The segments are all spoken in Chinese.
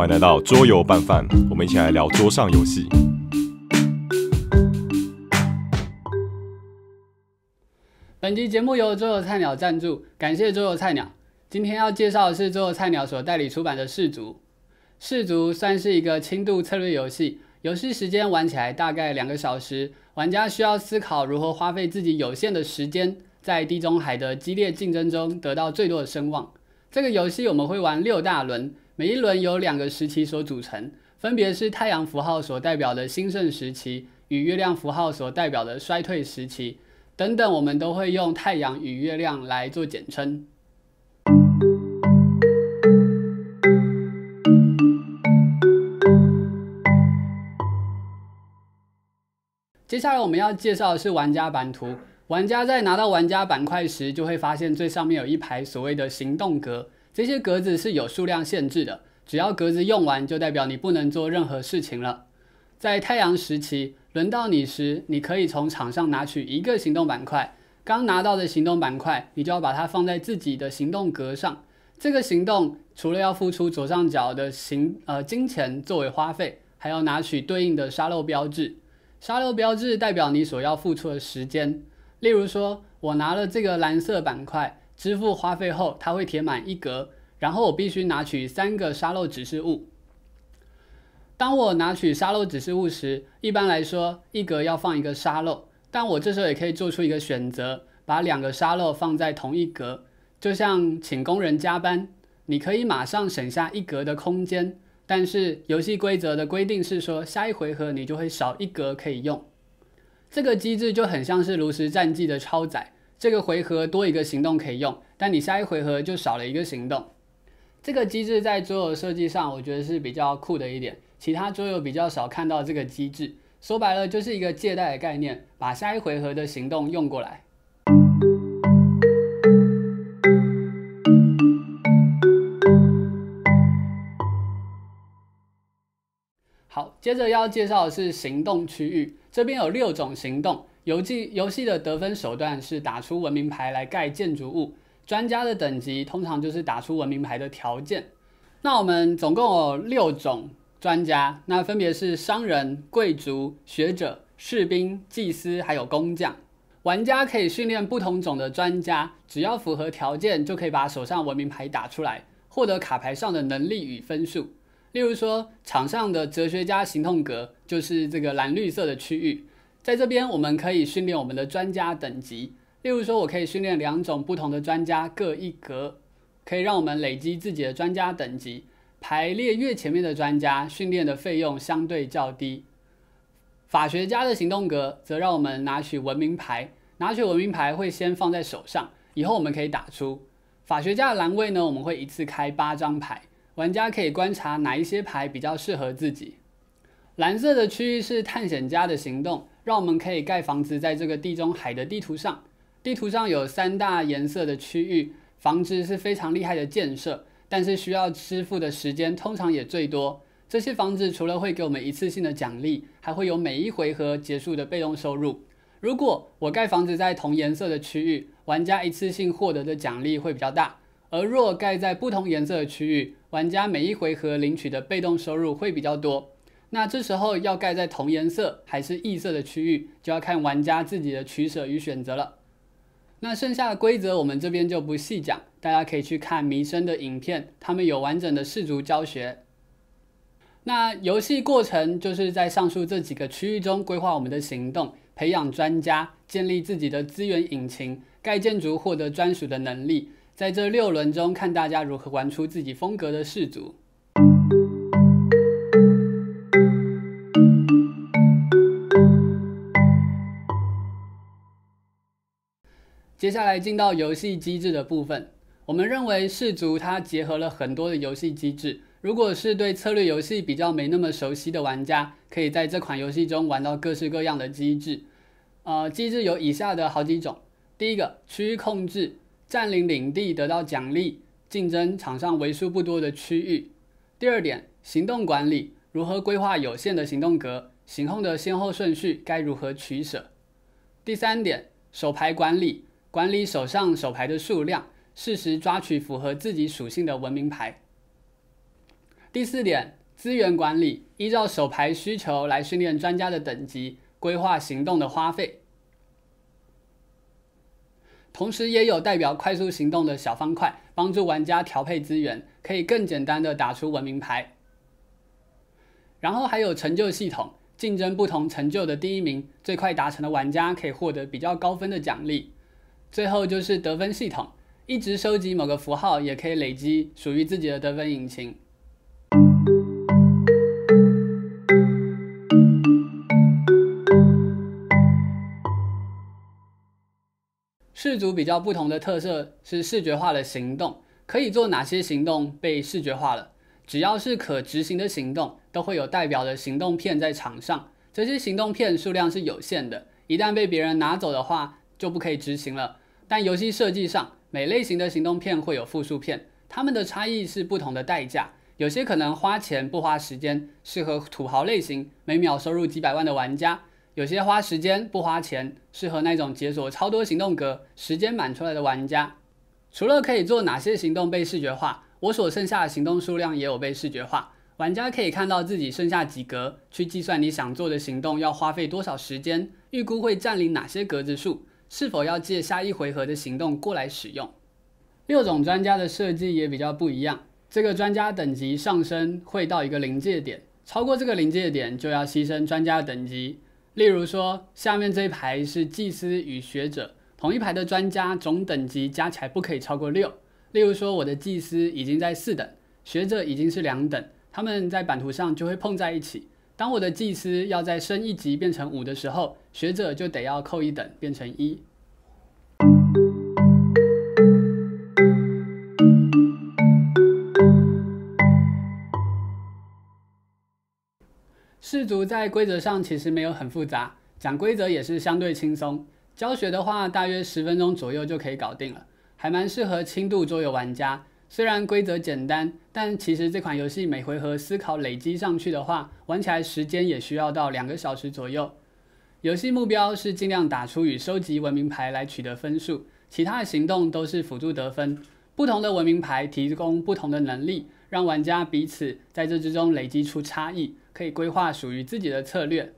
欢迎来到桌游拌饭，我们一起来聊桌上游戏。本集节目由桌游菜鸟赞助，感谢桌游菜鸟。今天要介绍的是桌游菜鸟所代理出版的《氏族》，《氏族》算是一个轻度策略游戏，游戏时间玩起来大概两个小时，玩家需要思考如何花费自己有限的时间，在地中海的激烈竞争中得到最多的声望。这个游戏我们会玩六大轮。每一轮由两个时期所组成，分别是太阳符号所代表的兴盛时期与月亮符号所代表的衰退时期等等，我们都会用太阳与月亮来做简称。接下来我们要介绍的是玩家版图。玩家在拿到玩家板块时，就会发现最上面有一排所谓的行动格。这些格子是有数量限制的，只要格子用完，就代表你不能做任何事情了。在太阳时期轮到你时，你可以从场上拿取一个行动板块。刚拿到的行动板块，你就要把它放在自己的行动格上。这个行动除了要付出左上角的行呃金钱作为花费，还要拿取对应的沙漏标志。沙漏标志代表你所要付出的时间。例如说，我拿了这个蓝色板块。支付花费后，它会填满一格，然后我必须拿取三个沙漏指示物。当我拿取沙漏指示物时，一般来说一格要放一个沙漏，但我这时候也可以做出一个选择，把两个沙漏放在同一格，就像请工人加班，你可以马上省下一格的空间，但是游戏规则的规定是说下一回合你就会少一格可以用。这个机制就很像是炉石战记的超载。这个回合多一个行动可以用，但你下一回合就少了一个行动。这个机制在桌游设计上，我觉得是比较酷的一点，其他桌游比较少看到这个机制。说白了就是一个借贷的概念，把下一回合的行动用过来。好，接着要介绍的是行动区域，这边有六种行动。游戏游戏的得分手段是打出文明牌来盖建筑物，专家的等级通常就是打出文明牌的条件。那我们总共有六种专家，那分别是商人、贵族、学者、士兵、祭司还有工匠。玩家可以训练不同种的专家，只要符合条件就可以把手上文明牌打出来，获得卡牌上的能力与分数。例如说场上的哲学家行动格就是这个蓝绿色的区域。在这边，我们可以训练我们的专家等级。例如说，我可以训练两种不同的专家，各一格，可以让我们累积自己的专家等级。排列越前面的专家，训练的费用相对较低。法学家的行动格则让我们拿取文明牌，拿取文明牌会先放在手上，以后我们可以打出。法学家的栏位呢，我们会一次开八张牌，玩家可以观察哪一些牌比较适合自己。蓝色的区域是探险家的行动。让我们可以盖房子在这个地中海的地图上，地图上有三大颜色的区域，房子是非常厉害的建设，但是需要支付的时间通常也最多。这些房子除了会给我们一次性的奖励，还会有每一回合结束的被动收入。如果我盖房子在同颜色的区域，玩家一次性获得的奖励会比较大；而若盖在不同颜色的区域，玩家每一回合领取的被动收入会比较多。那这时候要盖在同颜色还是异色的区域，就要看玩家自己的取舍与选择了。那剩下的规则我们这边就不细讲，大家可以去看民生的影片，他们有完整的氏族教学。那游戏过程就是在上述这几个区域中规划我们的行动，培养专家，建立自己的资源引擎，盖建筑，获得专属的能力。在这六轮中，看大家如何玩出自己风格的氏族。接下来进到游戏机制的部分，我们认为氏族它结合了很多的游戏机制。如果是对策略游戏比较没那么熟悉的玩家，可以在这款游戏中玩到各式各样的机制。呃，机制有以下的好几种：第一个，区域控制，占领领地得到奖励，竞争场上为数不多的区域；第二点，行动管理，如何规划有限的行动格，行动的先后顺序该如何取舍；第三点，手牌管理。管理手上手牌的数量，适时抓取符合自己属性的文明牌。第四点，资源管理，依照手牌需求来训练专家的等级，规划行动的花费。同时也有代表快速行动的小方块，帮助玩家调配资源，可以更简单的打出文明牌。然后还有成就系统，竞争不同成就的第一名，最快达成的玩家可以获得比较高分的奖励。最后就是得分系统，一直收集某个符号也可以累积属于自己的得分引擎。氏族比较不同的特色是视觉化的行动，可以做哪些行动被视觉化了？只要是可执行的行动，都会有代表的行动片在场上。这些行动片数量是有限的，一旦被别人拿走的话，就不可以执行了。但游戏设计上，每类型的行动片会有复数片，它们的差异是不同的代价。有些可能花钱不花时间，适合土豪类型，每秒收入几百万的玩家；有些花时间不花钱，适合那种解锁超多行动格、时间满出来的玩家。除了可以做哪些行动被视觉化，我所剩下的行动数量也有被视觉化，玩家可以看到自己剩下几格，去计算你想做的行动要花费多少时间，预估会占领哪些格子数。是否要借下一回合的行动过来使用？六种专家的设计也比较不一样。这个专家等级上升会到一个临界点，超过这个临界点就要牺牲专家等级。例如说，下面这一排是祭司与学者，同一排的专家总等级加起来不可以超过六。例如说，我的祭司已经在四等，学者已经是两等，他们在版图上就会碰在一起。当我的祭司要再升一级变成五的时候，学者就得要扣一等变成一。氏族在规则上其实没有很复杂，讲规则也是相对轻松。教学的话，大约十分钟左右就可以搞定了，还蛮适合轻度桌游玩家。虽然规则简单，但其实这款游戏每回合思考累积上去的话，玩起来时间也需要到两个小时左右。游戏目标是尽量打出与收集文明牌来取得分数，其他的行动都是辅助得分。不同的文明牌提供不同的能力，让玩家彼此在这之中累积出差异，可以规划属于自己的策略。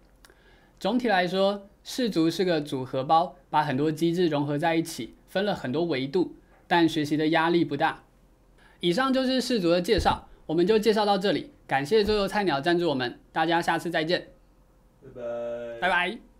总体来说，《氏族》是个组合包，把很多机制融合在一起，分了很多维度，但学习的压力不大。以上就是氏族的介绍，我们就介绍到这里。感谢左右菜鸟赞助我们，大家下次再见，拜拜，拜拜。